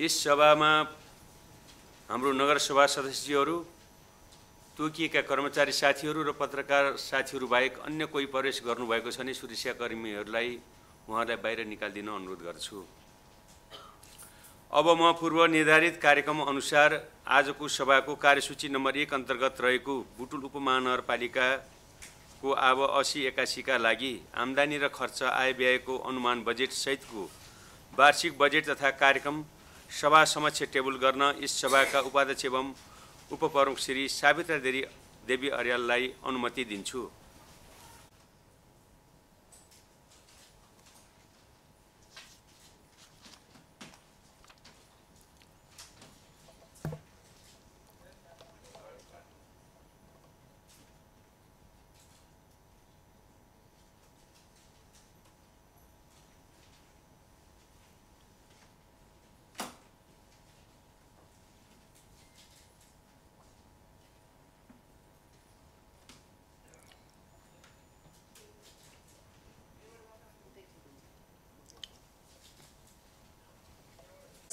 यस सभामा हाम्रो नगरसभा सदस्यहरू तोकिएका कर्मचारी साथीहरू र पत्रकार साथीहरू बाहेक अन्य कोही प्रवेश गर्नुभएको छ भने सुरक्षाकर्मीहरूलाई उहाँलाई बाहिर निकालिदिन अनुरोध गर्छु अब म पूर्व निर्धारित कार्यक्रम अनुसार आजको सभाको कार्यसूची नम्बर एक अन्तर्गत रहेको बुटुल उपमहानगरपालिकाको अब असी एकासीका लागि आम्दानी र खर्च आय व्ययको अनुमान बजेटसहितको वार्षिक बजेट तथा कार्यक्रम सभा समक्ष टेबल गर्न यस सभाका उपाध्यक्ष एवं उपप्रमुख श्री सावित्रा देवी देवी अर्याललाई अनुमति दिन्छु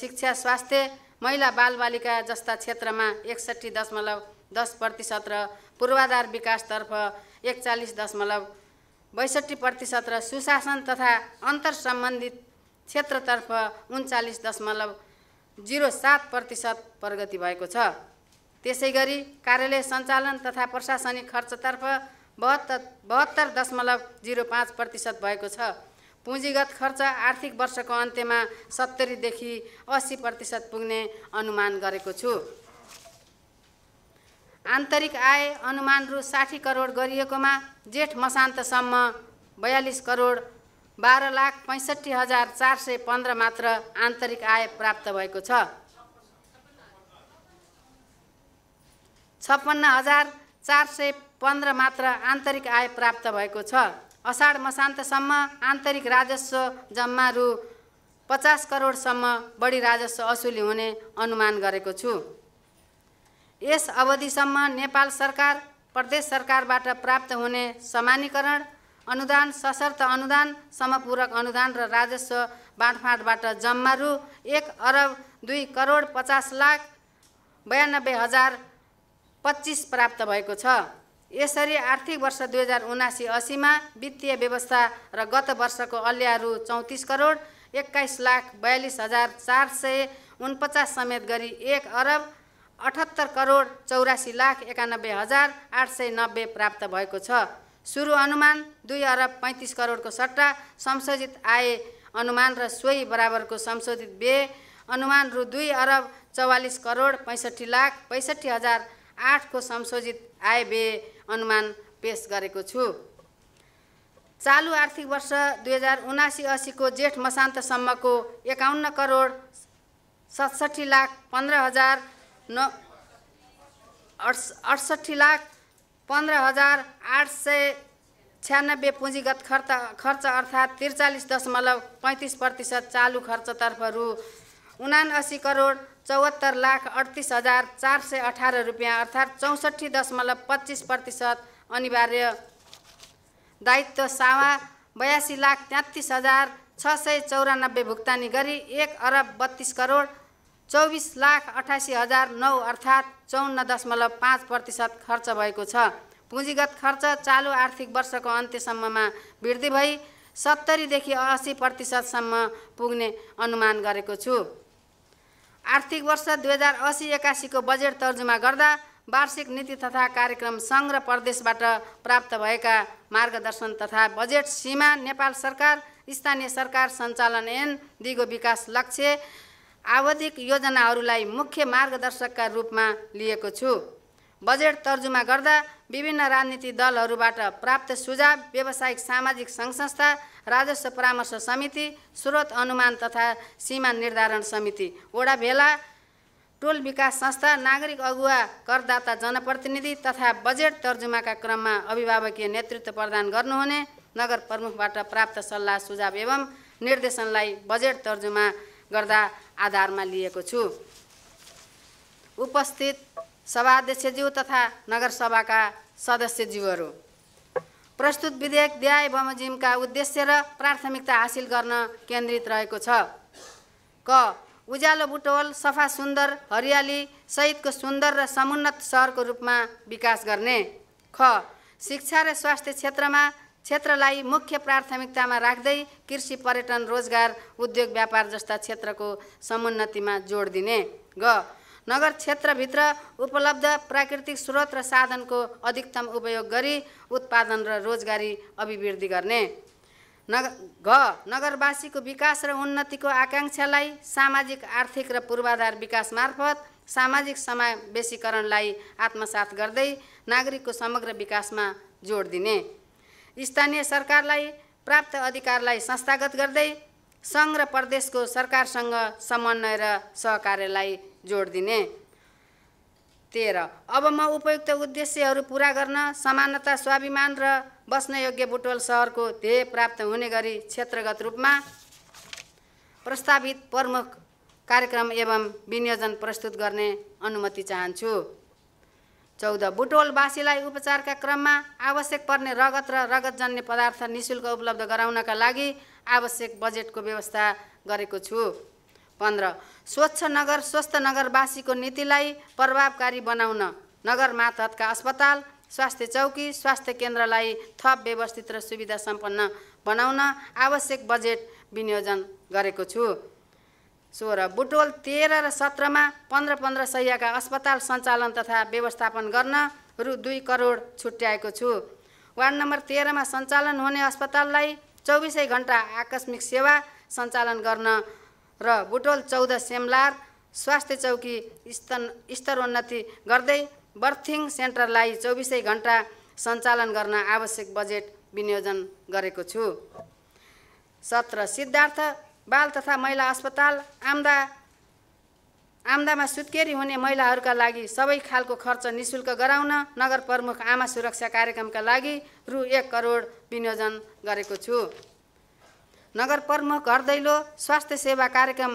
शिक्षा स्वास्थ्य महिला बालबालिका जस्ता क्षेत्रमा एकसट्ठी दशमलव दस प्रतिशत र पूर्वाधार विकासतर्फ एकचालिस दशमलव बैसठी प्रतिशत र सुशासन तथा अन्तर सम्बन्धित क्षेत्रतर्फ उन्चालिस दशमलव जिरो सात प्रतिशत प्रगति भएको छ त्यसै गरी कार्यालय सञ्चालन तथा प्रशासनिक खर्चतर्फ बहत्तर बहत्तर दशमलव जिरो पाँच प्रतिशत भएको छ पुँजीगत खर्च आर्थिक वर्षको अन्त्यमा सत्तरीदेखि अस्सी प्रतिशत पुग्ने अनुमान गरेको छु आन्तरिक आय अनुमान रु साठी करोड गरिएकोमा जेठ मसान्तसम्म बयालिस करोड बाह्र लाख पैँसठी हजार चार सय पन्ध्र मात्र आन्तरिक आय प्राप्त भएको छ छप्पन्न हजार चार सय पन्ध्र मात्र आन्तरिक आय प्राप्त भएको छ असाढ मसान्तसम्म आन्तरिक राजस्व जम्मा रु पचास करोडसम्म बढी राजस्व असुली हुने अनुमान गरेको छु यस अवधिसम्म नेपाल सरकार प्रदेश सरकारबाट प्राप्त हुने समानीकरण अनुदान सशर्त अनुदान समपूरक अनुदान र राजस्व बाँडफाँडबाट जम्मा रु एक अरब दुई करोड पचास लाख बयानब्बे हजार पच्चिस प्राप्त भएको छ यसरी आर्थिक वर्ष दुई हजार उनासी असीमा वित्तीय व्यवस्था र गत वर्षको अल्याहरू चौतिस करोड एक्काइस लाख बयालिस हजार चार सय उनपचास समेत गरी एक अरब अठहत्तर करोड चौरासी लाख एकानब्बे हजार आठ सय नब्बे प्राप्त भएको छ सुरु अनुमान दुई अरब पैँतिस करोडको सट्टा संशोधित आय अनुमान र सोही बराबरको संशोधित व्यय अनुमान रु दुई अरब चौवालिस करोड पैँसठी लाख पैँसठी हजार आठको संशोधित आय व्यय अनुमान पेश गरेको छु चालु आर्थिक वर्ष दुई हजार उनासी असीको जेठ मसान्तसम्मको एकाउन्न करोड सतसट्ठी लाख पन्ध्र हजार न अठसट्ठी लाख पन्ध्र हजार आठ सय छ्यानब्बे पुँजीगत खर्च खर्च अर्थात् त्रिचालिस दशमलव पैँतिस प्रतिशत चालु खर्चतर्फ रु उनासी करोड चौहत्तर लाख अडतिस हजार चार सय अठार रुपियाँ अर्थात् चौसठी दशमलव पच्चिस प्रतिशत अनिवार्य दायित्व सावा बयासी लाख तेत्तिस हजार छ सय चौरानब्बे भुक्तानी गरी एक अरब बत्तिस करोड चौबिस लाख अठासी हजार नौ अर्थात् चौन्न दशमलव पाँच प्रतिशत खर्च भएको छ पुँजीगत खर्च चालु आर्थिक वर्षको अन्त्यसम्ममा वृद्धि भई सत्तरीदेखि असी प्रतिशतसम्म पुग्ने अनुमान गरेको छु आर्थिक वर्ष दुई हजार असी एकासीको बजेट तर्जुमा गर्दा वार्षिक नीति तथा कार्यक्रम सङ्घ र प्रदेशबाट प्राप्त भएका मार्गदर्शन तथा बजेट सीमा नेपाल सरकार स्थानीय सरकार सञ्चालन एन दिगो विकास लक्ष्य आवधिक योजनाहरूलाई मुख्य मार्गदर्शकका रूपमा लिएको छु बजेट तर्जुमा गर्दा विभिन्न राजनीतिक दलहरूबाट प्राप्त सुझाव व्यावसायिक सामाजिक सङ्घ संस्था राजस्व परामर्श समिति स्रोत अनुमान तथा सीमा निर्धारण समिति वडा भेला टोल विकास संस्था नागरिक अगुवा करदाता जनप्रतिनिधि तथा बजेट तर्जुमाका क्रममा अभिभावकीय नेतृत्व प्रदान गर्नुहुने नगर प्रमुखबाट प्राप्त सल्लाह सुझाव एवं निर्देशनलाई बजेट तर्जुमा गर्दा आधारमा लिएको छु उपस्थित सभाध्यक्षज्यू तथा नगरसभाका सदस्यज्यूहरू प्रस्तुत विधेयक द्याय बमोजिमका उद्देश्य र प्राथमिकता हासिल गर्न केन्द्रित रहेको छ क उज्यालो बुटवल सफा सुन्दर हरियाली सहितको सुन्दर र समुन्नत सहरको रूपमा विकास गर्ने ख शिक्षा र स्वास्थ्य क्षेत्रमा क्षेत्रलाई मुख्य प्राथमिकतामा राख्दै कृषि पर्यटन रोजगार उद्योग व्यापार जस्ता क्षेत्रको समुन्नतिमा जोड दिने ग नगर क्षेत्रभित्र उपलब्ध प्राकृतिक स्रोत र साधनको अधिकतम उपयोग गरी उत्पादन र रोजगारी अभिवृद्धि गर्ने नग घ नगरवासीको विकास र उन्नतिको आकाङ्क्षालाई सामाजिक आर्थिक र पूर्वाधार विकास मार्फत सामाजिक समावेशीकरणलाई आत्मसात गर्दै नागरिकको समग्र विकासमा जोड दिने स्थानीय सरकारलाई प्राप्त अधिकारलाई संस्थागत गर्दै सङ्घ र प्रदेशको सरकारसँग समन्वय र सहकार्यलाई जोड दिने तेह्र अब म उपयुक्त उद्देश्यहरू पुरा गर्न समानता स्वाभिमान र बस्न योग्य बुटवल सहरको ध्येय प्राप्त हुने गरी क्षेत्रगत रूपमा प्रस्तावित प्रमुख कार्यक्रम एवं विनियोजन प्रस्तुत गर्ने अनुमति चाहन्छु चौध बुटवलवासीलाई उपचारका क्रममा आवश्यक पर्ने रगत र रगतजन्य पदार्थ निशुल्क उपलब्ध गराउनका लागि आवश्यक बजेटको व्यवस्था गरेको छु पन्ध्र स्वच्छ नगर स्वस्थ नगरवासीको नीतिलाई प्रभावकारी बनाउन नगर मातहतका अस्पताल स्वास्थ्य चौकी स्वास्थ्य केन्द्रलाई थप व्यवस्थित र सुविधा सम्पन्न बनाउन आवश्यक बजेट विनियोजन गरेको छु सोह्र बुटोल तेह्र र सत्रमा पन्ध्र पन्ध्र सयका अस्पताल सञ्चालन तथा व्यवस्थापन गर्न रु दुई करोड छुट्याएको छु वार्ड नम्बर तेह्रमा सञ्चालन हुने अस्पताललाई चौबिसै घन्टा आकस्मिक सेवा सञ्चालन गर्न र बुटोल चौध सेमलार स्वास्थ्य चौकी स्तन स्तरोन्नति गर्दै बर्थिङ सेन्टरलाई चौबिसै घन्टा सञ्चालन गर्न आवश्यक बजेट विनियोजन गरेको छु सत्र सिद्धार्थ बाल तथा महिला अस्पताल आम्दा आम्दामा सुत्केरी हुने महिलाहरूका लागि सबै खालको खर्च निशुल्क गराउन नगर प्रमुख आमा सुरक्षा कार्यक्रमका लागि रु एक करोड विनियोजन गरेको छु नगर प्रमुख घर दैलो स्वास्थ्य सेवा कार्यक्रम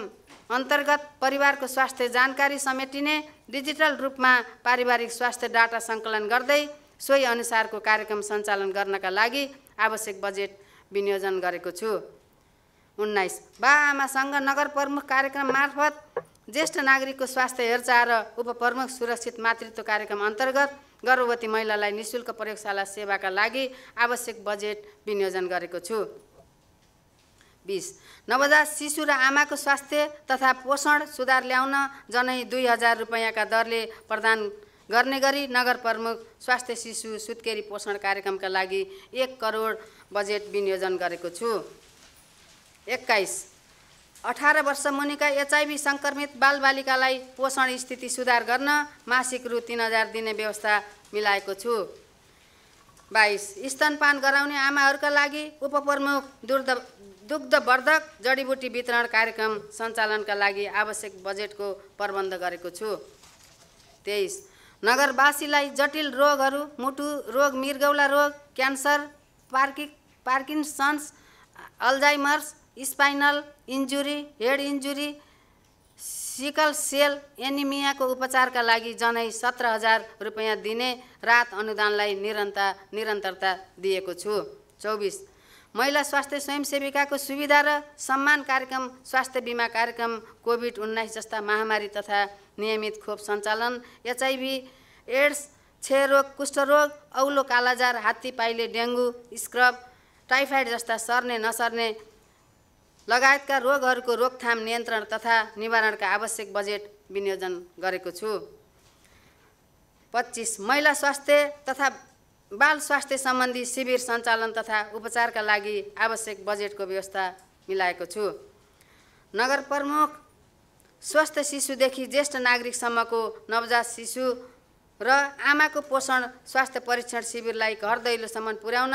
अन्तर्गत परिवारको स्वास्थ्य जानकारी समेटिने डिजिटल रूपमा पारिवारिक स्वास्थ्य डाटा सङ्कलन गर्दै सोही अनुसारको कार्यक्रम सञ्चालन गर्नका लागि आवश्यक बजेट विनियोजन गरेको छु उन्नाइस बा आमासँग नगर प्रमुख कार्यक्रम मार्फत ज्येष्ठ नागरिकको स्वास्थ्य हेरचाह र उपप्रमुख सुरक्षित मातृत्व कार्यक्रम अन्तर्गत गर्भवती महिलालाई निशुल्क प्रयोगशाला सेवाका लागि आवश्यक बजेट विनियोजन गरेको छु बिस नवजात शिशु र आमाको स्वास्थ्य तथा पोषण सुधार ल्याउन जनै दुई हजार रुपियाँका दरले प्रदान गर्ने गरी नगर प्रमुख स्वास्थ्य शिशु सुत्केरी पोषण कार्यक्रमका लागि एक करोड बजेट विनियोजन गरेको छु एक्काइस अठार वर्ष मुनिका एचआइभी सङ्क्रमित बालबालिकालाई पोषण स्थिति सुधार गर्न मासिक रु तिन हजार दिने व्यवस्था मिलाएको छु बाइस स्तनपान गराउने आमाहरूका लागि उपप्रमुख दुर्द दुग्धवर्धक जडीबुटी वितरण कार्यक्रम सञ्चालनका लागि आवश्यक बजेटको प्रबन्ध गरेको छु तेइस नगरवासीलाई जटिल रोगहरू मुटु रोग मृगौला रोग क्यान्सर पार्कि Parkinson's Alzheimer's spinal injury head injury sickle cell एनिमियाको उपचारका लागि जनै सत्र हजार रुपियाँ दिने रात अनुदानलाई निरन्तर निरन्तरता दिएको छु चौबिस महिला स्वास्थ्य स्वयंसेविकाको सुविधा र सम्मान कार्यक्रम स्वास्थ्य बिमा कार्यक्रम कोभिड उन्नाइस जस्ता महामारी तथा नियमित खोप सञ्चालन एचआइभी एड्स क्षयरोग कुष्ठरोग औलो कालाजार हात्ती पाइले डेङ्गु स्क्रब टाइफाइड जस्ता सर्ने नसर्ने लगायतका रोगहरूको रोकथाम नियन्त्रण तथा निवारणका आवश्यक बजेट विनियोजन गरेको छु पच्चिस महिला स्वास्थ्य तथा बाल स्वास्थ्य सम्बन्धी शिविर सञ्चालन तथा उपचारका लागि आवश्यक बजेटको व्यवस्था मिलाएको छु नगर प्रमुख स्वस्थ शिशुदेखि ज्येष्ठ नागरिकसम्मको नवजात शिशु र आमाको पोषण स्वास्थ्य परीक्षण शिविरलाई घर दैलोसम्म पुर्याउन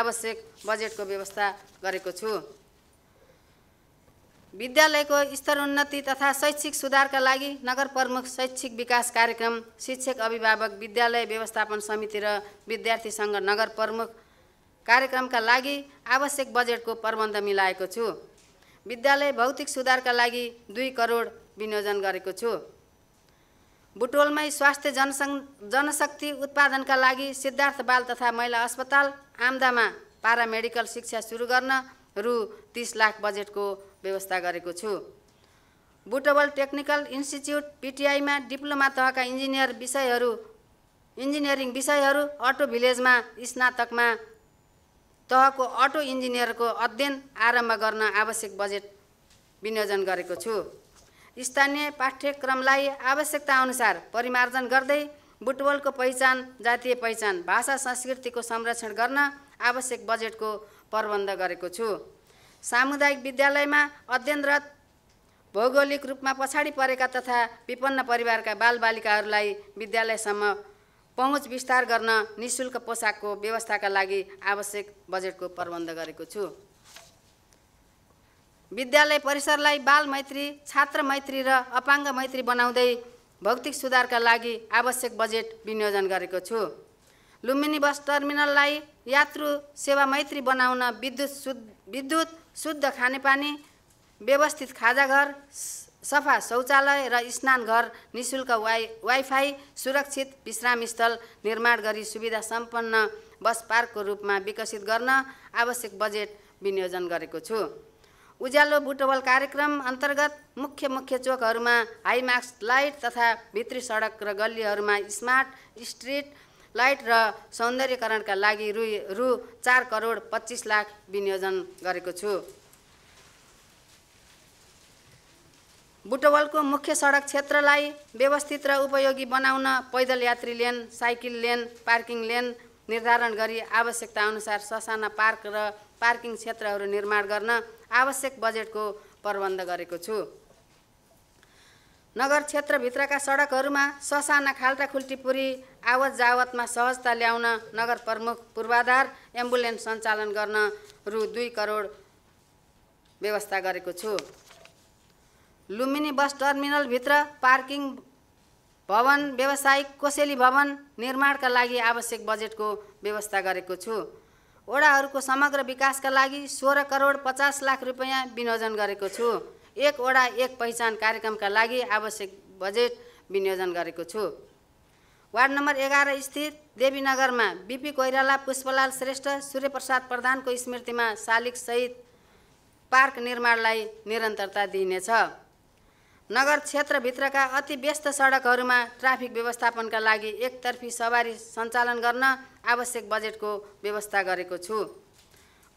आवश्यक बजेटको व्यवस्था गरेको छु विद्यालयको स्तर उन्नति तथा शैक्षिक सुधारका लागि नगर प्रमुख शैक्षिक विकास कार्यक्रम शिक्षक अभिभावक विद्यालय व्यवस्थापन समिति र विद्यार्थीसँग नगर प्रमुख कार्यक्रमका लागि आवश्यक बजेटको प्रबन्ध मिलाएको छु विद्यालय भौतिक सुधारका लागि दुई करोड विनियोजन गरेको छु बुटोलमै स्वास्थ्य जनसङ जनशक्ति उत्पादनका लागि सिद्धार्थ बाल तथा महिला अस्पताल आम्दामा पारामेडिकल शिक्षा सुरु गर्न रु तिस लाख बजेटको व्यवस्था गरेको छु बुटबल टेक्निकल इन्स्टिच्युट पिटिआईमा डिप्लोमा तहका इन्जिनियर विषयहरू इन्जिनियरिङ विषयहरू अटो भिलेजमा स्नातकमा तहको अटो इन्जिनियरको अध्ययन आरम्भ गर्न आवश्यक बजेट विनियोजन गरेको छु स्थानीय पाठ्यक्रमलाई आवश्यकताअनुसार परिमार्जन गर्दै बुटबलको पहिचान जातीय पहिचान भाषा संस्कृतिको संरक्षण गर्न आवश्यक बजेटको प्रबन्ध गरेको छु सामुदायिक विद्यालयमा अध्ययनरत भौगोलिक रूपमा पछाडि परेका तथा विपन्न परिवारका बालबालिकाहरूलाई विद्यालयसम्म पहुँच विस्तार गर्न निशुल्क पोसाकको व्यवस्थाका लागि आवश्यक बजेटको प्रबन्ध गरेको छु विद्यालय परिसरलाई बाल मैत्री छात्र मैत्री र अपाङ्ग मैत्री बनाउँदै भौतिक सुधारका लागि आवश्यक बजेट विनियोजन गरेको छु लुम्बिनी बस टर्मिनललाई यात्रु सेवा मैत्री बनाउन विद्युत सु विद्युत शुद्ध खानेपानी व्यवस्थित खाजाघर सफा शौचालय र स्नानघर निशुल्क वाइ वाइफाई सुरक्षित विश्रामस्थल निर्माण गरी सुविधा सम्पन्न बस पार्कको रूपमा विकसित गर्न आवश्यक बजेट विनियोजन गरेको छु उज्यालो बुटवल कार्यक्रम अन्तर्गत मुख्य मुख्य चोकहरूमा हाई मार्क्स लाइट तथा भित्री सडक र गल्लीहरूमा स्मार्ट स्ट्रिट लाइट र सौन्दर्यकरणका लागि रु रु चार करोड पच्चिस लाख विनियोजन गरेको छु बुटवलको मुख्य सडक क्षेत्रलाई व्यवस्थित र उपयोगी बनाउन पैदल यात्री lane cycle lane parking lane निर्धारण गरी आवश्यकता अनुसार ससाना पार्क र पार्किङ क्षेत्रहरू निर्माण गर्न आवश्यक बजेटको प्रबन्ध गरेको छु नगर क्षेत्रभित्रका सडकहरूमा ससाना पुरी आवत जावतमा सहजता ल्याउन नगर प्रमुख पूर्वाधार एम्बुलेन्स सञ्चालन गर्न रु दुई करोड व्यवस्था गरेको छु लुम्बिनी बस टर्मिनलभित्र पार्किङ भवन व्यावसायिक कोसेली भवन निर्माणका लागि आवश्यक बजेटको व्यवस्था गरेको छु वडाहरूको समग्र विकासका लागि सोह्र करोड पचास लाख रुपियाँ विनियोजन गरेको छु एकवटा एक पहिचान कार्यक्रमका लागि आवश्यक बजेट विनियोजन गरेको छु वार्ड नम्बर एघार स्थित देवीनगरमा बिपी कोइराला पुष्पलाल श्रेष्ठ सूर्यप्रसाद प्रधानको स्मृतिमा सहित पार्क निर्माणलाई निरन्तरता दिइनेछ नगर क्षेत्रभित्रका अति व्यस्त सडकहरूमा ट्राफिक व्यवस्थापनका लागि एकतर्फी सवारी सञ्चालन गर्न आवश्यक बजेटको व्यवस्था गरेको छु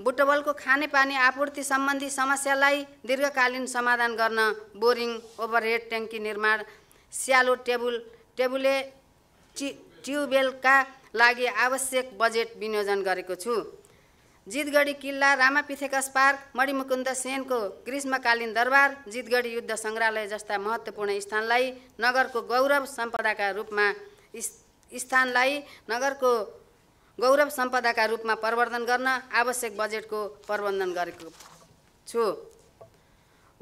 बुटबलको खानेपानी आपूर्ति सम्बन्धी समस्यालाई दीर्घकालीन समाधान गर्न बोरिङ ओभरहेड ट्याङ्की निर्माण स्यालो टेबुल टेबुले ट्युबवेलका लागि आवश्यक बजेट विनियोजन गरेको छु जितगढी किल्ला रामापिथेकस पार्क मणिमुकुन्द सेनको ग्रीष्मकालीन दरबार जितगढी युद्ध सङ्ग्रहालय जस्ता महत्त्वपूर्ण स्थानलाई नगरको गौरव सम्पदाका रूपमा स्थानलाई नगरको गौरव सम्पदाका रूपमा प्रवर्धन गर्न आवश्यक बजेटको प्रबन्धन गरेको छु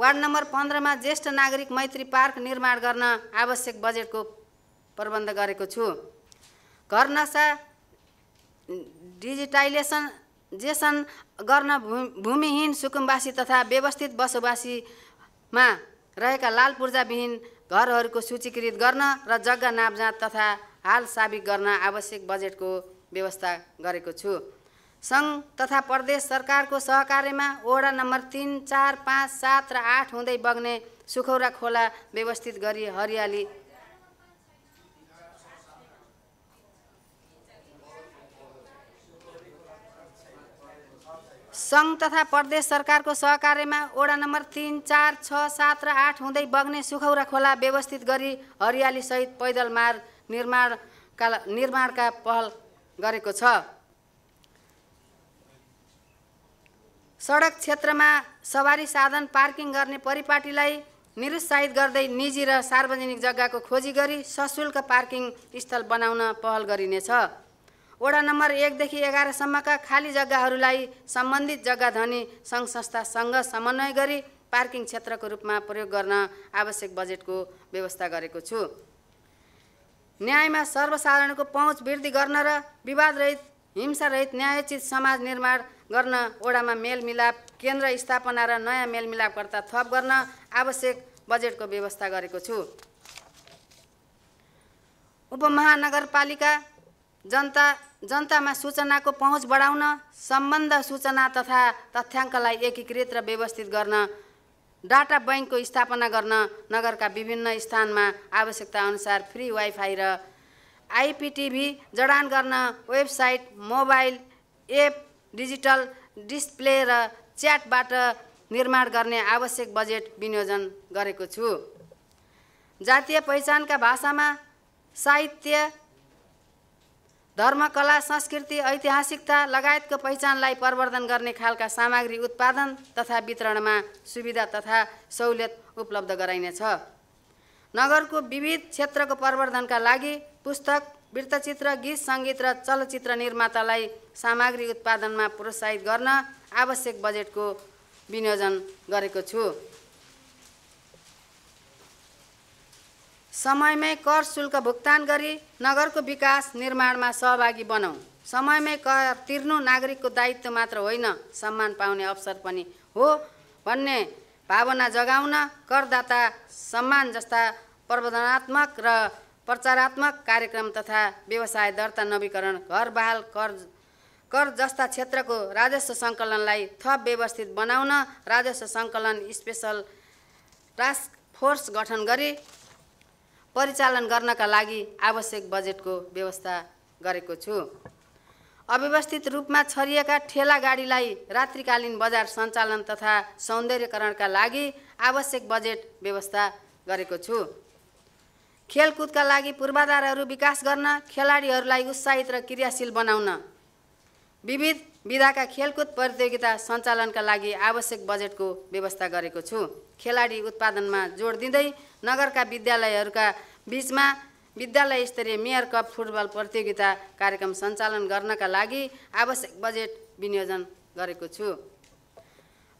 वार्ड नम्बर पन्ध्रमा ज्येष्ठ नागरिक मैत्री पार्क निर्माण गर्न आवश्यक बजेटको प्रबन्ध गरेको छु घर नक्सा डिजिटाइलेसन जेसन गर्न भूमिहीन सुकुम्बासी तथा व्यवस्थित बसोबासीमा रहेका लाल पूर्जाविहीन घरहरूको सूचीकृत गर्न र जग्गा नापजाँच तथा हाल साबिक गर्न आवश्यक बजेटको व्यवस्था गरेको छु सङ्घ तथा प्रदेश सरकारको सहकार्यमा वडा नम्बर तिन चार पाँच सात र आठ हुँदै बग्ने सुखौरा खोला व्यवस्थित गरी हरियाली सङ्घ तथा प्रदेश सरकारको सहकार्यमा वडा नम्बर तिन चार छ सात र आठ हुँदै बग्ने सुखौरा खोला व्यवस्थित गरी हरियालीसहित पैदल मार्ग निर्माणका निर्माणका पहल गरेको छ सडक क्षेत्रमा सवारी साधन पार्किङ गर्ने परिपाटीलाई निरुत्साहित गर्दै निजी र सार्वजनिक जग्गाको खोजी गरी सशुल्क पार्किङ स्थल बनाउन पहल गरिनेछ वडा नम्बर एकदेखि एघारसम्मका खाली जग्गाहरूलाई सम्बन्धित जग्गा धनी सङ्घ संस्थासँग समन्वय गरी पार्किङ क्षेत्रको रूपमा प्रयोग गर्न आवश्यक बजेटको व्यवस्था गरेको छु न्यायमा सर्वसाधारणको पहुँच वृद्धि गर्न र विवादरहित हिंसारहित न्यायचित समाज निर्माण गर्न ओडामा मेलमिलाप केन्द्र स्थापना र नयाँ मेलमिलापकर्ता थप गर्न आवश्यक बजेटको व्यवस्था गरेको छु उपमहानगरपालिका जनता जनतामा सूचनाको पहुँच बढाउन सम्बन्ध सूचना तथा तथ्याङ्कलाई एकीकृत र व्यवस्थित गर्न डाटा बैङ्कको स्थापना गर्न नगरका विभिन्न स्थानमा अनुसार फ्री वाइफाई र आइपिटिभी जडान गर्न website mobile app digital display र च्याटबाट निर्माण गर्ने आवश्यक बजेट विनियोजन गरेको छु जातीय पहिचानका भाषामा साहित्य धर्म कला संस्कृति ऐतिहासिकता लगायतको पहिचानलाई प्रवर्धन गर्ने खालका सामग्री उत्पादन तथा वितरणमा सुविधा तथा सहुलियत उपलब्ध गराइनेछ नगरको विविध क्षेत्रको प्रवर्धनका लागि पुस्तक वृत्तचित्र गीत सङ्गीत र चलचित्र निर्मातालाई सामग्री उत्पादनमा प्रोत्साहित गर्न आवश्यक बजेटको विनियोजन गरेको छु समयमै कर शुल्क भुक्तान गरी नगरको विकास निर्माणमा सहभागी बनाऊ समयमै कर तिर्नु नागरिकको दायित्व मात्र होइन सम्मान पाउने अवसर पनि हो भन्ने भावना जगाउन करदाता सम्मान जस्ता प्रबन्धनात्मक र प्रचारात्मक कार्यक्रम तथा व्यवसाय दर्ता नवीकरण घर बहाल कर कर जस्ता क्षेत्रको राजस्व सङ्कलनलाई थप व्यवस्थित बनाउन राजस्व सङ्कलन स्पेसल टास्क फोर्स गठन गरी परिचालन गर्नका लागि आवश्यक बजेटको व्यवस्था गरेको छु अव्यवस्थित रूपमा छरिएका ठेला गाडीलाई रात्रिकालीन बजार सञ्चालन तथा सौन्दर्यकरणका लागि आवश्यक बजेट व्यवस्था गरेको छु खेलकुदका लागि पूर्वाधारहरू विकास गर्न खेलाडीहरूलाई उत्साहित र क्रियाशील बनाउन विविध विधाका खेलकुद प्रतियोगिता सञ्चालनका लागि आवश्यक बजेटको व्यवस्था गरेको छु खेलाडी उत्पादनमा जोड दिँदै नगरका विद्यालयहरूका बिचमा विद्यालय स्तरीय मेयर कप फुटबल प्रतियोगिता कार्यक्रम सञ्चालन गर्नका लागि आवश्यक बजेट विनियोजन गरेको छु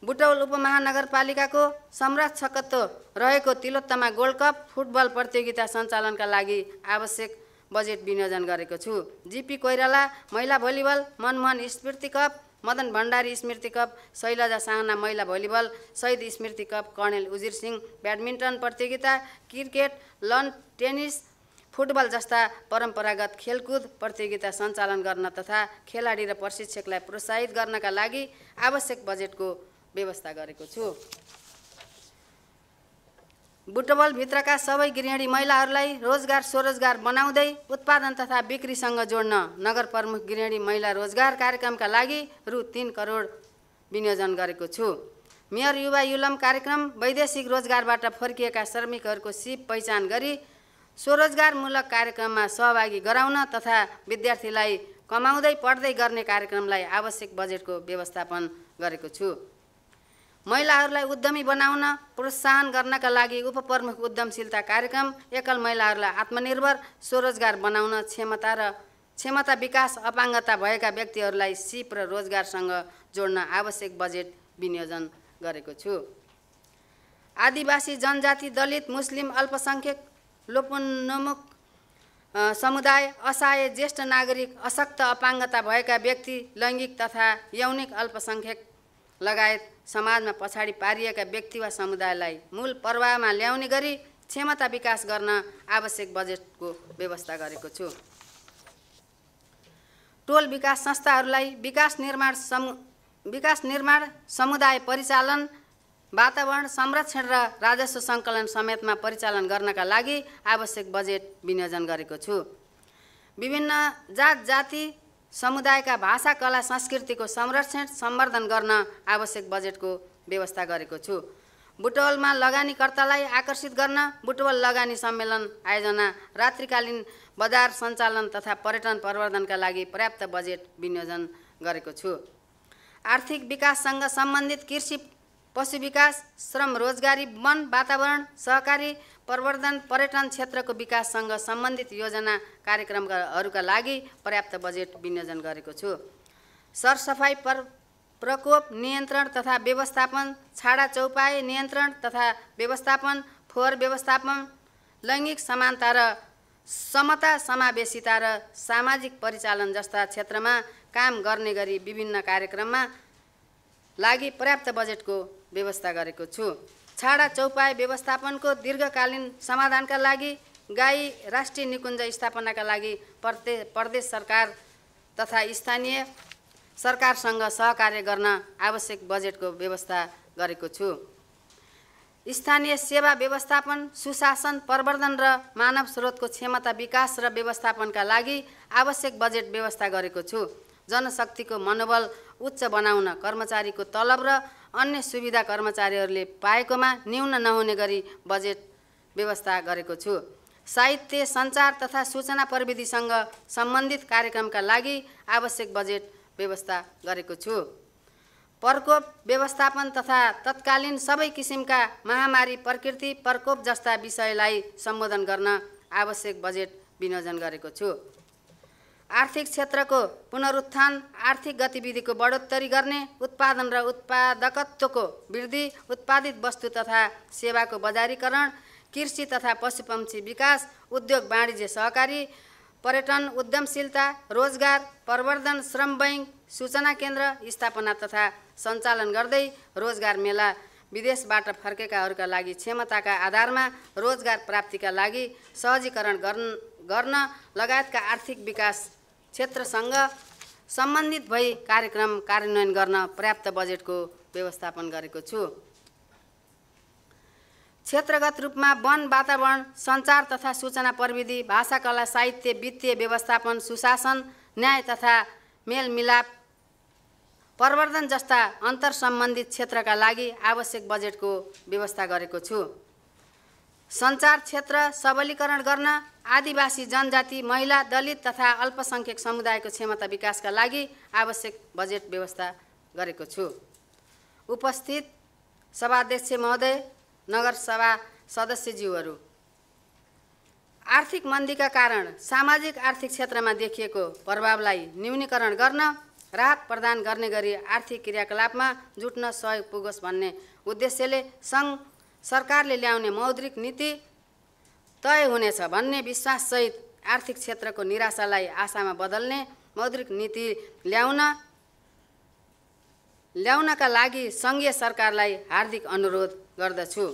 बुटौल उपमहानगरपालिकाको संरक्षकत्व रहेको तिलोत्तमा गोल्ड कप फुटबल प्रतियोगिता सञ्चालनका लागि आवश्यक बजेट विनियोजन गरेको छु जिपी कोइराला महिला भलिबल मनमोहन स्मृति कप मदन भण्डारी स्मृति कप शैलजा साहना महिला भलिबल शहीद स्मृति cup colonel Ujir Singh badminton प्रतियोगिता क्रिकेट लन टेनिस फुटबल जस्ता परम्परागत खेलकुद प्रतियोगिता सञ्चालन गर्न तथा खेलाडी र प्रशिक्षकलाई प्रोत्साहित गर्नका लागि आवश्यक बजेटको व्यवस्था गरेको छु बुटवलभित्रका सबै गृहिणी महिलाहरूलाई रोजगार स्वरोजगार बनाउँदै उत्पादन तथा बिक्रीसँग जोड्न नगर प्रमुख गृहिणी महिला रोजगार कार्यक्रमका लागि रु तिन करोड विनियोजन गरेको छु मेयर युवा युलम कार्यक्रम वैदेशिक रोजगारबाट फर्किएका श्रमिकहरूको सिप पहिचान गरी स्वरोजगारमूलक कार्यक्रममा सहभागी गराउन तथा विद्यार्थीलाई कमाउँदै पढ्दै गर्ने कार्यक्रमलाई आवश्यक बजेटको व्यवस्थापन गरेको छु महिलाहरूलाई उद्यमी बनाउन प्रोत्साहन गर्नका लागि उपप्रमुख उद्यमशीलता कार्यक्रम एकल महिलाहरूलाई आत्मनिर्भर स्वरोजगार बनाउन क्षमता र क्षमता विकास अपाङ्गता भएका व्यक्तिहरूलाई सिप र रोजगारसँग जोड्न आवश्यक बजेट विनियोजन गरेको छु आदिवासी जनजाति दलित मुस्लिम अल्पसङ्ख्यक लोपोन्मुख समुदाय असहाय ज्येष्ठ नागरिक अशक्त अपाङ्गता भएका व्यक्ति लैङ्गिक तथा यौनिक अल्पसङ्ख्यक लगायत समाजमा पछाडि पारिएका व्यक्ति वा समुदायलाई मूल प्रवाहमा ल्याउने गरी क्षमता विकास गर्न आवश्यक बजेटको व्यवस्था गरेको छु टोल विकास संस्थाहरूलाई विकास निर्माण समु विकास निर्माण समुदाय परिचालन वातावरण संरक्षण र राजस्व सङ्कलन समेतमा परिचालन गर्नका लागि आवश्यक बजेट विनियोजन गरेको छु विभिन्न जात जाति समुदायका भाषा कला संस्कृतिको संरक्षण सम्वर्धन गर्न आवश्यक बजेटको व्यवस्था गरेको छु बुटवलमा लगानीकर्तालाई आकर्षित गर्न बुटवल लगानी सम्मेलन आयोजना रात्रिकालीन बजार सञ्चालन तथा पर्यटन प्रवर्धनका लागि पर्याप्त बजेट विनियोजन गरेको छु आर्थिक विकाससँग सम्बन्धित कृषि पशु विकास श्रम रोजगारी वन वातावरण सहकारी प्रवर्धन पर्यटन क्षेत्रको विकाससँग सम्बन्धित योजना कार्यक्रमहरूका लागि पर्याप्त बजेट विनियोजन गरेको छु सरसफाइ पर प्रकोप नियन्त्रण तथा व्यवस्थापन छाडा चौपाई नियन्त्रण तथा व्यवस्थापन फोहोर व्यवस्थापन लैङ्गिक समानता र समता समावेशिता र सामाजिक परिचालन जस्ता क्षेत्रमा काम गर्ने गरी विभिन्न कार्यक्रममा लागि पर्याप्त बजेटको व्यवस्था गरेको छु छाडा चौपाई व्यवस्थापनको दीर्घकालीन समाधानका लागि गाई राष्ट्रिय निकुञ्ज स्थापनाका लागि प्रदे प्रदेश सरकार तथा स्थानीय सरकारसँग सहकार्य गर्न आवश्यक बजेटको व्यवस्था गरेको छु स्थानीय सेवा व्यवस्थापन सुशासन प्रवर्धन र मानव स्रोतको क्षमता विकास र व्यवस्थापनका लागि आवश्यक बजेट व्यवस्था गरेको छु जनशक्तिको मनोबल उच्च बनाउन कर्मचारीको तलब र अन्य सुविधा कर्मचारीहरूले पाएकोमा न्यून नहुने गरी बजेट व्यवस्था गरेको छु साहित्य सञ्चार तथा सूचना प्रविधिसँग सम्बन्धित कार्यक्रमका लागि आवश्यक बजेट व्यवस्था गरेको छु प्रकोप व्यवस्थापन तथा तत्कालीन सबै किसिमका महामारी प्रकृति प्रकोप जस्ता विषयलाई सम्बोधन गर्न आवश्यक बजेट विनियोजन गरेको छु आर्थिक क्षेत्रको पुनरुत्थान आर्थिक गतिविधिको बढोत्तरी गर्ने उत्पादन र उत्पादकत्वको वृद्धि उत्पादित वस्तु तथा सेवाको बजारीकरण कृषि तथा पशुपक्षी विकास उद्योग वाणिज्य सहकारी पर्यटन उद्यमशीलता रोजगार प्रवर्धन श्रम बैङ्क सूचना केन्द्र स्थापना तथा सञ्चालन गर्दै रोजगार मेला विदेशबाट फर्केकाहरूका लागि क्षमताका आधारमा रोजगार प्राप्तिका लागि सहजीकरण गर्न गर्न लगायतका आर्थिक विकास क्षेत्रसँग सम्बन्धित भई कार्यक्रम कार्यान्वयन गर्न पर्याप्त बजेटको व्यवस्थापन गरेको छु क्षेत्रगत रूपमा वन वातावरण सञ्चार तथा सूचना प्रविधि भाषा कला साहित्य वित्तीय व्यवस्थापन सुशासन न्याय तथा मेलमिलाप प्रवर्धन जस्ता अन्तर सम्बन्धित क्षेत्रका लागि आवश्यक बजेटको व्यवस्था गरेको छु सञ्चार क्षेत्र सबलीकरण गर्न आदिवासी जनजाति महिला दलित तथा अल्पसङ्ख्यक समुदायको क्षमता विकासका लागि आवश्यक बजेट व्यवस्था गरेको छु उपस्थित सभाध्यक्ष महोदय नगरसभा सदस्यज्यूहरू आर्थिक मन्दीका कारण सामाजिक आर्थिक क्षेत्रमा देखिएको प्रभावलाई न्यूनीकरण गर्न राहत प्रदान गर्ने गरी आर्थिक क्रियाकलापमा जुट्न सहयोग पुगोस् भन्ने उद्देश्यले सङ्घ सरकारले ल्याउने मौद्रिक नीति तय हुनेछ भन्ने विश्वाससहित आर्थिक क्षेत्रको निराशालाई आशामा बदल्ने मौद्रिक नीति ल्याउन ल्याउनका लागि सङ्घीय सरकारलाई हार्दिक अनुरोध गर्दछु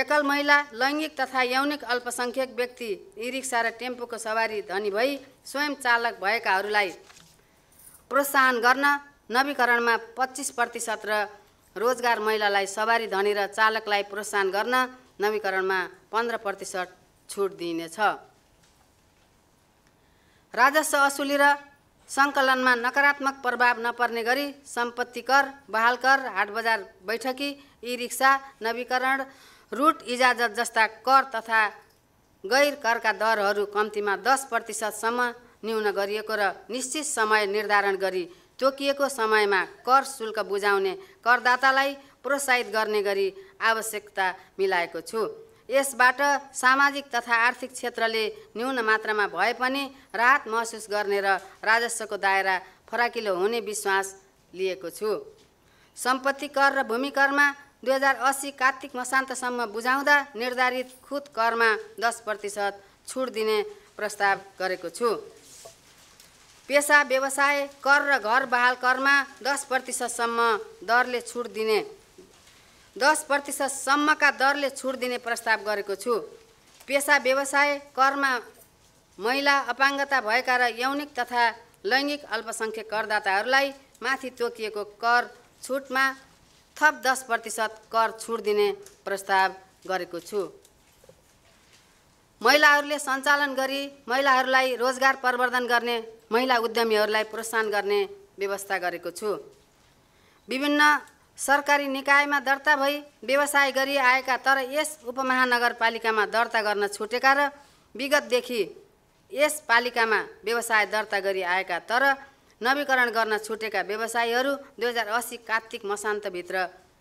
एकल महिला लैङ्गिक तथा यौनिक अल्पसङ्ख्यक व्यक्ति ई रिक्सा र टेम्पोको सवारी धनी भई स्वयं चालक भएकाहरूलाई प्रोत्साहन गर्न नवीकरणमा पच्चिस प्रतिशत र रोजगार महिलालाई सवारी धनी र चालकलाई प्रोत्साहन गर्न नवीकरणमा पन्ध्र प्रतिशत छुट दिइनेछ राजस्व असुली र सङ्कलनमा नकारात्मक प्रभाव नपर्ने गरी सम्पत्ति कर बहाल कर हाट बजार बैठकी ई रिक्सा नवीकरण रुट इजाजत जस्ता कर तथा गैर करका दरहरू कम्तीमा दस प्रतिशतसम्म न्यून गरिएको र निश्चित समय निर्धारण गरी तोकिएको समयमा कर शुल्क बुझाउने करदातालाई प्रोत्साहित गर्ने गरी आवश्यकता मिलाएको छु यसबाट सामाजिक तथा आर्थिक क्षेत्रले न्यून मात्रामा भए पनि राहत महसुस गर्ने र राजस्वको दायरा फराकिलो हुने विश्वास लिएको छु सम्पत्ति कर र भूमि करमा दुई हजार अस्सी कार्तिक मसान्तसम्म बुझाउँदा निर्धारित खुद करमा दस प्रतिशत छुट दिने प्रस्ताव गरेको छु पेसा व्यवसाय कर र घर बहाल करमा दस प्रतिशतसम्म दरले छुट दिने दस प्रतिशतसम्मका दरले छुट दिने प्रस्ताव गरेको छु पेसा व्यवसाय करमा महिला अपाङ्गता भएका र यौनिक तथा लैङ्गिक अल्पसङ्ख्यक करदाताहरूलाई माथि तोकिएको कर छुटमा थप दस प्रतिशत कर छुट दिने प्रस्ताव गरेको छु महिलाहरूले सञ्चालन गरी महिलाहरूलाई रोजगार प्रवर्धन गर्ने महिला उद्यमीहरूलाई प्रोत्साहन गर्ने व्यवस्था गरेको छु विभिन्न सरकारी निकायमा दर्ता भई व्यवसाय गरी आएका तर यस उपमहानगरपालिकामा दर्ता गर्न छुटेका र विगतदेखि यस पालिकामा व्यवसाय दर्ता गरी आएका तर नवीकरण गर्न छुटेका व्यवसायीहरू दुई हजार असी कार्तिक मसान्तभित्र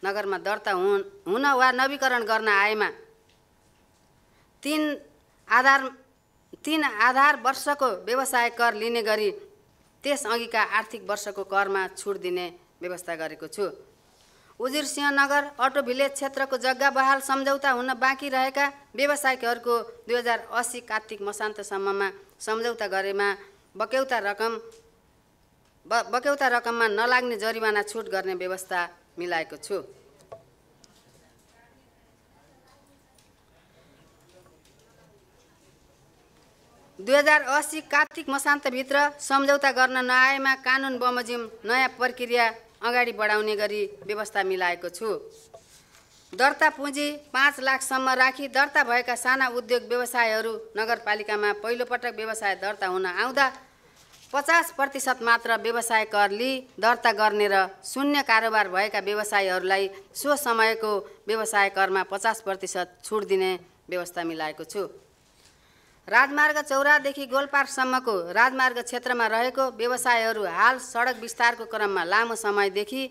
नगरमा दर्ता हुन् हुन वा नवीकरण गर्न आएमा तिन आधार तीन आधार वर्षको व्यवसाय कर लिने गरी त्यसअघिका आर्थिक वर्षको करमा छुट दिने व्यवस्था गरेको छु उजिर सिंह नगर अटो भिलेज क्षेत्रको जग्गा बहाल सम्झौता हुन बाँकी रहेका व्यवसायीहरूको दुई हजार असी कार्तिक मसान्तसम्ममा सम्झौता गरेमा बक्यौता रकम ब बक्यौता रकममा नलाग्ने जरिवाना छुट गर्ने व्यवस्था मिलाएको छु दुई हजार असी कार्तिक मसान्तभित्र सम्झौता गर्न नआएमा कानुन बमोजिम नयाँ प्रक्रिया अगाडि बढाउने गरी व्यवस्था मिलाएको छु दर्ता पुँजी पाँच लाखसम्म राखी दर्ता भएका साना उद्योग व्यवसायहरू नगरपालिकामा पहिलोपटक व्यवसाय दर्ता हुन आउँदा पचास प्रतिशत मात्र व्यवसाय कर लिई दर्ता गर्ने र शून्य कारोबार भएका व्यवसायहरूलाई सो समयको व्यवसाय करमा पचास प्रतिशत छुट दिने व्यवस्था मिलाएको छु राजमार्ग चौरादेखि गोलपार्कसम्मको राजमार्ग क्षेत्रमा रहेको व्यवसायहरू हाल सडक विस्तारको क्रममा लामो समयदेखि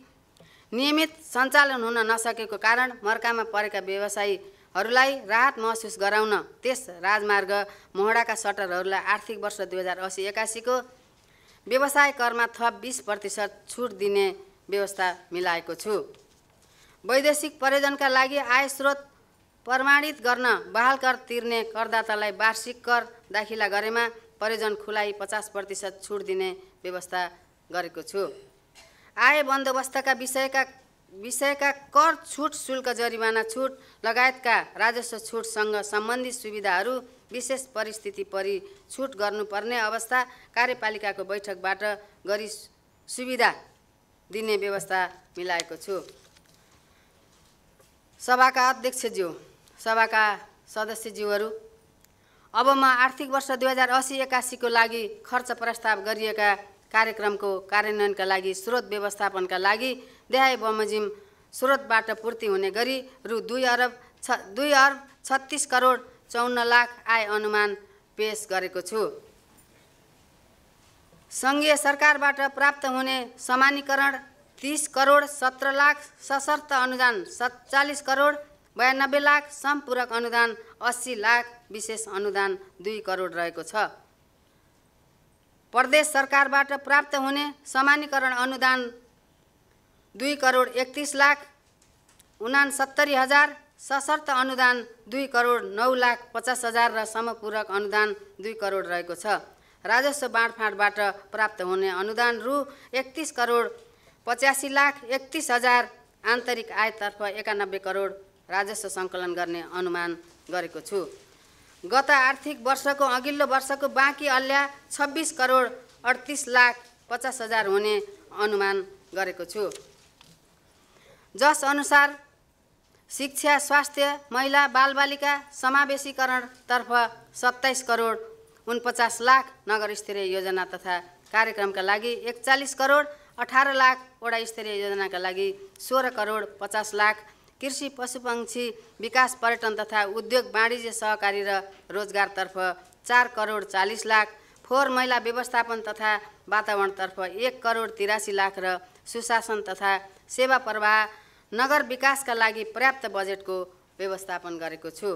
नियमित सञ्चालन हुन नसकेको कारण मर्कामा परेका व्यवसायीहरूलाई राहत महसुस गराउन त्यस राजमार्ग मोहडाका सटरहरूलाई आर्थिक वर्ष दुई हजार असी एकासीको व्यवसाय करमा थप बिस प्रतिशत छुट दिने व्यवस्था मिलाएको छु वैदेशिक पर्यटनका लागि आयस्रोत प्रमाणित गर्न बहाल कर तिर्ने करदातालाई वार्षिक कर दाखिला गरेमा परिजन खुलाइ पचास प्रतिशत छुट दिने व्यवस्था गरेको छु आय बन्दोबस्तका विषयका विषयका कर छुट शुल्क जरिवाना छुट लगायतका राजस्व छुटसँग सम्बन्धित सुविधाहरू विशेष परिस्थिति परि छुट गर्नुपर्ने अवस्था कार्यपालिकाको बैठकबाट गरी सुविधा दिने व्यवस्था मिलाएको छु सभाका अध्यक्षज्यू सभाका सदस्यज्यूहरू अब म आर्थिक वर्ष दुई हजार असी एक्कासीको लागि खर्च प्रस्ताव गरिएका कार्यक्रमको कार्यान्वयनका लागि स्रोत व्यवस्थापनका लागि देहाय बमोजिम स्रोतबाट पूर्ति हुने गरी रु दुई अरब छ दुई अर्ब छत्तिस करोड चौन्न लाख आय अनुमान पेस गरेको छु सङ्घीय सरकारबाट प्राप्त हुने समानीकरण तिस करोड सत्र लाख सशर्त अनुदान सत्तालिस करोड बयानब्बे लाख सम्पूरक अनुदान अस्सी लाख विशेष अनुदान दुई करोड रहेको छ प्रदेश सरकारबाट प्राप्त हुने समानीकरण अनुदान दुई करोड एकतिस लाख उनासत्तरी हजार सशर्त अनुदान दुई करोड नौ लाख पचास हजार र समपूरक अनुदान दुई करोड रहेको छ राजस्व बाँडफाँडबाट प्राप्त हुने अनुदान रु एकतिस करोड पचासी लाख एकतिस हजार आन्तरिक आयतर्फ एकानब्बे करोड राजस्व सङ्कलन गर्ने अनुमान गरेको छु गत आर्थिक वर्षको अघिल्लो वर्षको बाँकी अल्ल्या छब्बिस करोड अडतिस लाख पचास हजार हुने अनुमान गरेको छु जसअनुसार शिक्षा स्वास्थ्य महिला बालबालिका समावेशीकरणतर्फ सत्ताइस करोड उनपचास लाख नगर स्तरीय योजना तथा कार्यक्रमका लागि एकचालिस करोड अठार लाख वडा स्तरीय योजनाका लागि सोह्र करोड पचास लाख कृषि पशुपक्षी विकास पर्यटन तथा उद्योग वाणिज्य सहकारी र रोजगारतर्फ चार करोड चालिस लाख फोहोर मैला व्यवस्थापन तथा वातावरणतर्फ एक करोड तिरासी लाख र सुशासन तथा सेवा प्रवाह नगर विकासका लागि पर्याप्त बजेटको व्यवस्थापन गरेको छु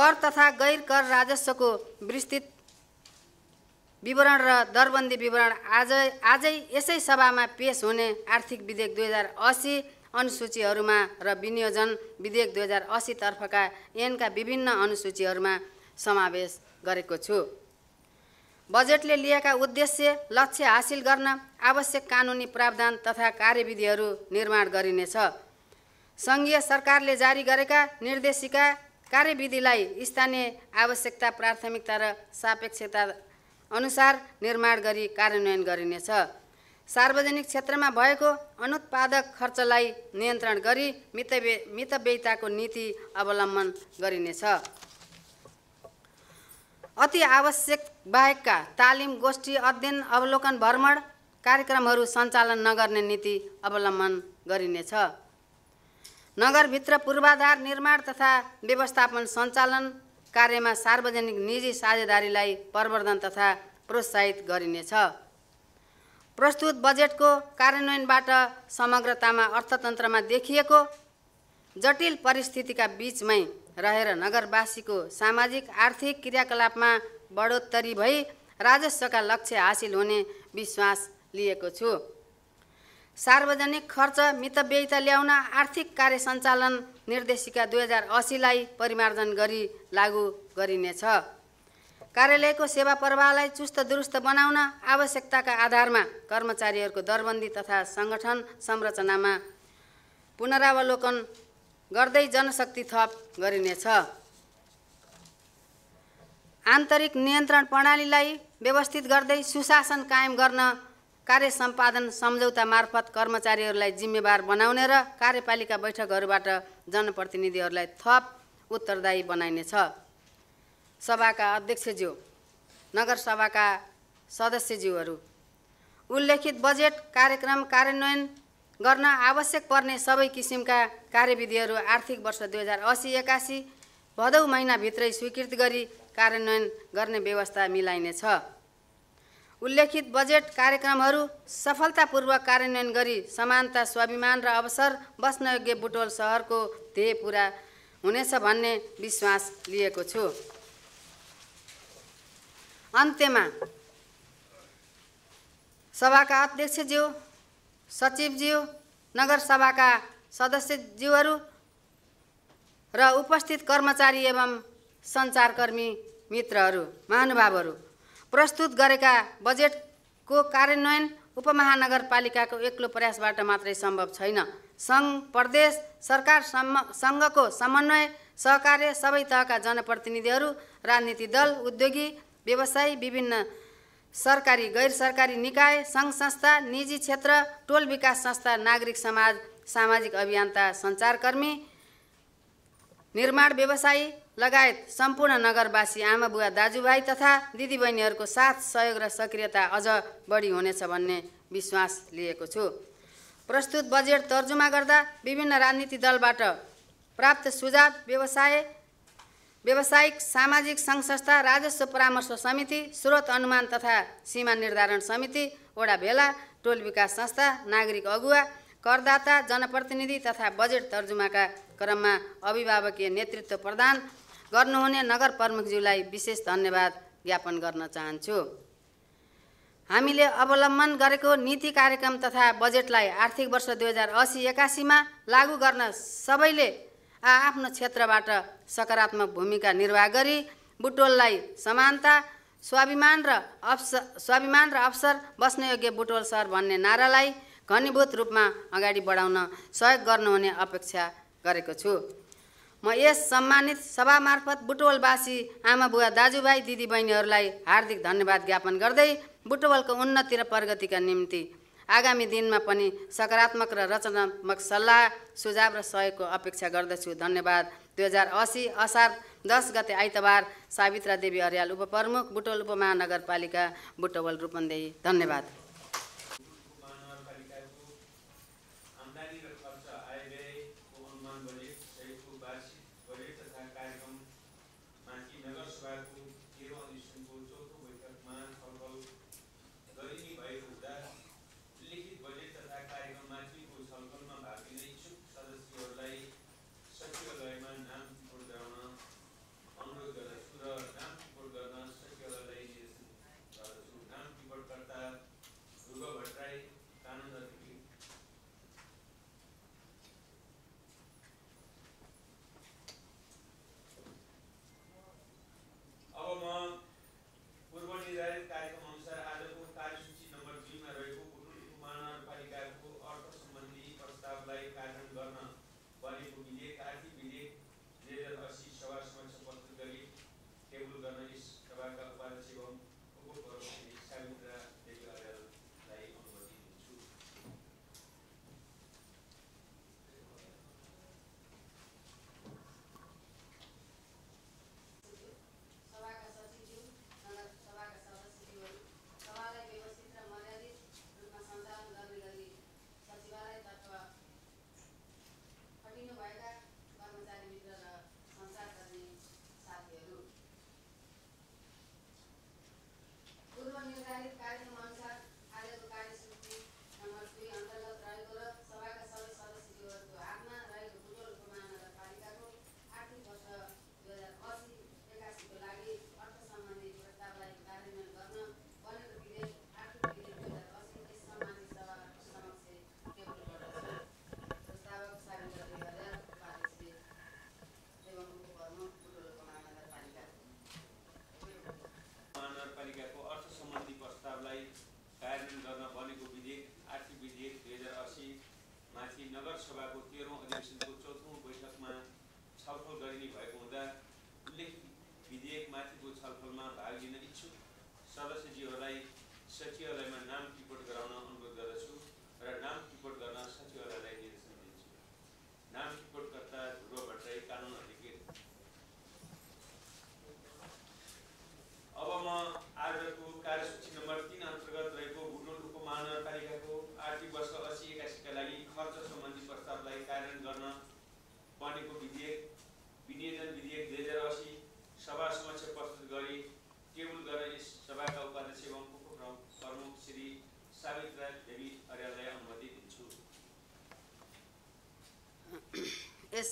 कर तथा गैर कर राजस्वको विस्तृत विवरण र दरबन्दी विवरण आज आजै यसै सभामा पेश हुने आर्थिक विधेयक दुई हजार असी अनुसूचीहरूमा र विनियोजन विधेयक दुई हजार असीतर्फका ऐनका विभिन्न अनुसूचीहरूमा समावेश गरेको छु बजेटले लिएका उद्देश्य लक्ष्य हासिल गर्न आवश्यक कानुनी प्रावधान तथा कार्यविधिहरू निर्माण गरिनेछ सङ्घीय सरकारले जारी गरेका निर्देशिका कार्यविधिलाई स्थानीय आवश्यकता प्राथमिकता र सापेक्षता अनुसार निर्माण गरी कार्यान्वयन गरिनेछ सार्वजनिक क्षेत्रमा भएको अनुत्पादक खर्चलाई नियन्त्रण गरी मितव्य मितव्ययताको नीति अवलम्बन गरिनेछ अति आवश्यक बाहेकका तालिम गोष्ठी अध्ययन अवलोकन भ्रमण कार्यक्रमहरू सञ्चालन नगर्ने नीति अवलम्बन गरिनेछ नगरभित्र पूर्वाधार निर्माण तथा व्यवस्थापन सञ्चालन कार्यमा सार्वजनिक निजी साझेदारीलाई प्रवर्धन तथा प्रोत्साहित गरिनेछ प्रस्तुत बजेटको कार्यान्वयनबाट समग्रतामा अर्थतन्त्रमा देखिएको जटिल परिस्थितिका बिचमै रहेर नगरवासीको सामाजिक आर्थिक क्रियाकलापमा बढोत्तरी भई राजस्वका लक्ष्य हासिल हुने विश्वास लिएको छु सार्वजनिक खर्च मितव्ययता ल्याउन आर्थिक कार्य सञ्चालन निर्देशिका दुई हजार असीलाई परिमार्जन गरी लागू गरिनेछ कार्यालयको सेवा प्रवाहलाई चुस्त दुरुस्त बनाउन आवश्यकताका आधारमा कर्मचारीहरूको दरबन्दी तथा सङ्गठन संरचनामा पुनरावलोकन गर्दै जनशक्ति थप गरिनेछ आन्तरिक नियन्त्रण प्रणालीलाई व्यवस्थित गर्दै सुशासन कायम गर्न कार्य सम्पादन सम्झौता मार्फत कर्मचारीहरूलाई जिम्मेवार बनाउने र कार्यपालिका बैठकहरूबाट जनप्रतिनिधिहरूलाई थप उत्तरदायी बनाइनेछ सभाका अध्यक्षज्यू नगरसभाका सदस्यज्यूहरू उल्लेखित बजेट कार्यक्रम कार्यान्वयन गर्न आवश्यक पर्ने सबै किसिमका कार्यविधिहरू आर्थिक वर्ष दुई हजार असी एकासी भदौ महिनाभित्रै स्वीकृत गरी कार्यान्वयन गर्ने व्यवस्था मिलाइनेछ उल्लेखित बजेट कार्यक्रमहरू सफलतापूर्वक कार्यान्वयन गरी समानता स्वाभिमान र अवसर बस्न योग्य बुटोल सहरको ध्येय पुरा हुनेछ भन्ने विश्वास लिएको छु अन्त्यमा सभाका अध्यक्षज्यू सचिवज्यू नगरसभाका सदस्यज्यूहरू र उपस्थित कर्मचारी एवं सञ्चारकर्मी मित्रहरू महानुभावहरू प्रस्तुत गरेका बजेटको कार्यान्वयन उपमहानगरपालिकाको एक्लो प्रयासबाट मात्रै सम्भव छैन सङ्घ प्रदेश सरकार सङ्घको समन्वय सहकार्य सबै तहका जनप्रतिनिधिहरू राजनीति दल उद्योगी व्यवसायी विभिन्न सरकारी गैर सरकारी निकाय सङ्घ संस्था निजी क्षेत्र टोल विकास संस्था नागरिक समाज सामाजिक अभियन्ता सञ्चारकर्मी निर्माण व्यवसायी लगायत सम्पूर्ण नगरवासी आमा बुवा दाजुभाइ तथा दिदीबहिनीहरूको साथ सहयोग र सक्रियता अझ बढी हुनेछ भन्ने विश्वास लिएको छु प्रस्तुत बजेट तर्जुमा गर्दा विभिन्न राजनीति दलबाट प्राप्त सुझाव व्यवसाय व्यावसायिक सामाजिक सङ्घ संस्था राजस्व परामर्श समिति स्रोत अनुमान तथा सीमा निर्धारण समिति वडा भेला टोल विकास संस्था नागरिक अगुवा करदाता जनप्रतिनिधि तथा बजेट तर्जुमाका क्रममा अभिभावकीय नेतृत्व प्रदान गर्नुहुने नगर प्रमुखज्यूलाई विशेष धन्यवाद ज्ञापन गर्न चाहन्छु हामीले अवलम्बन गरेको नीति कार्यक्रम तथा बजेटलाई आर्थिक वर्ष दुई हजार असी एकासीमा लागू गर्न सबैले आआफ्नो क्षेत्रबाट सकारात्मक भूमिका निर्वाह गरी बुटोललाई समानता स्वाभिमान र अवसर स्वाभिमान र अवसर बस्न योग्य बुटोल सर भन्ने नारालाई घनीभूत रूपमा अगाडि बढाउन सहयोग गर्नुहुने अपेक्षा गरेको छु म यस सम्मानित सभा मार्फत बुटवलवासी आमा बुवा दाजुभाइ दिदीबहिनीहरूलाई हार्दिक धन्यवाद ज्ञापन गर्दै बुटवलको उन्नति र प्रगतिका निम्ति आगामी दिनमा पनि सकारात्मक र रचनात्मक सल्लाह सुझाव र सहयोगको अपेक्षा गर्दछु धन्यवाद दुई हजार असी असार दस गते आइतबार सावित्रा देवी अर्याल उपप्रमुख बुटवल उपमहानगरपालिका बुटवल रूपन्देही धन्यवाद अब म पूर्वनिर्धारित कार्यक्रम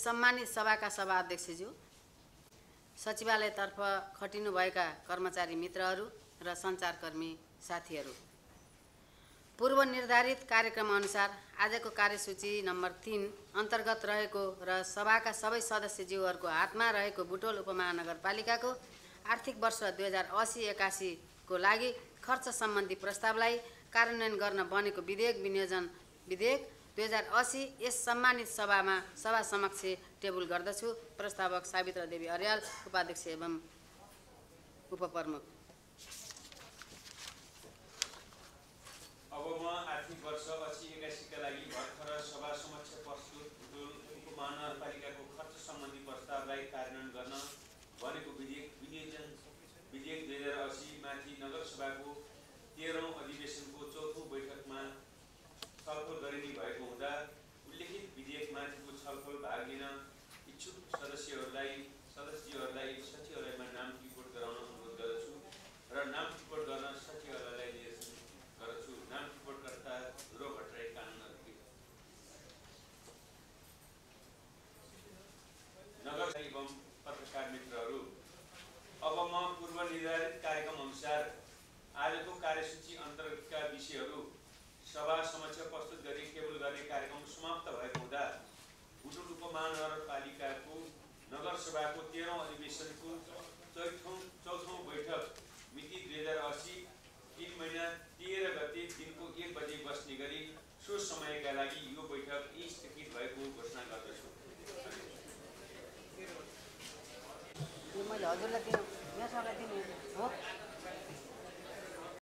सम्मानित सभाका सभा अध्यक्षज्यू सचिवालयतर्फ खटिनुभएका कर्मचारी मित्रहरू र सञ्चारकर्मी साथीहरू पूर्व निर्धारित कार्यक्रम अनुसार आजको कार्यसूची नम्बर तिन अन्तर्गत रहेको र सभाका सबै सदस्यज्यूहरूको हातमा रहेको बुटोल उपमहानगरपालिकाको आर्थिक वर्ष दुई हजार असी एकासीको लागि खर्च सम्बन्धी प्रस्तावलाई कार्यान्वयन गर्न बनेको विधेयक विनियोजन विधेयक दुई हजार असी यस सम्मानित सभामा सभा समक्ष टेबल गर्दछु प्रस्तावक सावित्र देवी अर्याल उपाध्यक्ष एवं उपप्रमुख